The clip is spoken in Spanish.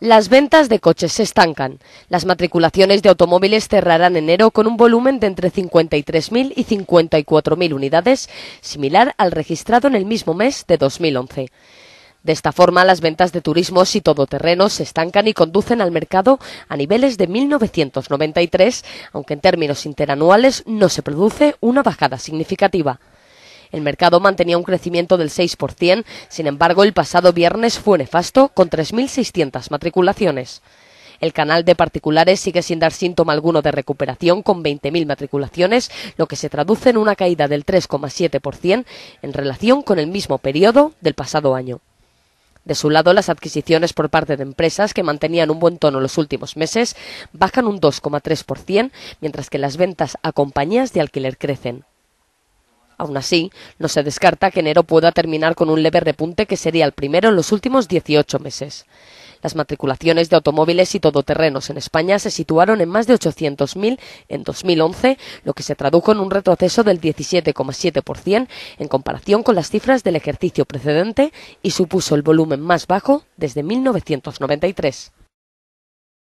Las ventas de coches se estancan. Las matriculaciones de automóviles cerrarán enero con un volumen de entre 53.000 y 54.000 unidades, similar al registrado en el mismo mes de 2011. De esta forma, las ventas de turismos y todoterrenos se estancan y conducen al mercado a niveles de 1993, aunque en términos interanuales no se produce una bajada significativa. El mercado mantenía un crecimiento del 6%, sin embargo, el pasado viernes fue nefasto, con 3.600 matriculaciones. El canal de particulares sigue sin dar síntoma alguno de recuperación, con 20.000 matriculaciones, lo que se traduce en una caída del 3,7% en relación con el mismo periodo del pasado año. De su lado, las adquisiciones por parte de empresas que mantenían un buen tono los últimos meses bajan un 2,3%, mientras que las ventas a compañías de alquiler crecen. Aún así, no se descarta que enero pueda terminar con un leve repunte que sería el primero en los últimos 18 meses. Las matriculaciones de automóviles y todoterrenos en España se situaron en más de 800.000 en 2011, lo que se tradujo en un retroceso del 17,7% en comparación con las cifras del ejercicio precedente y supuso el volumen más bajo desde 1993.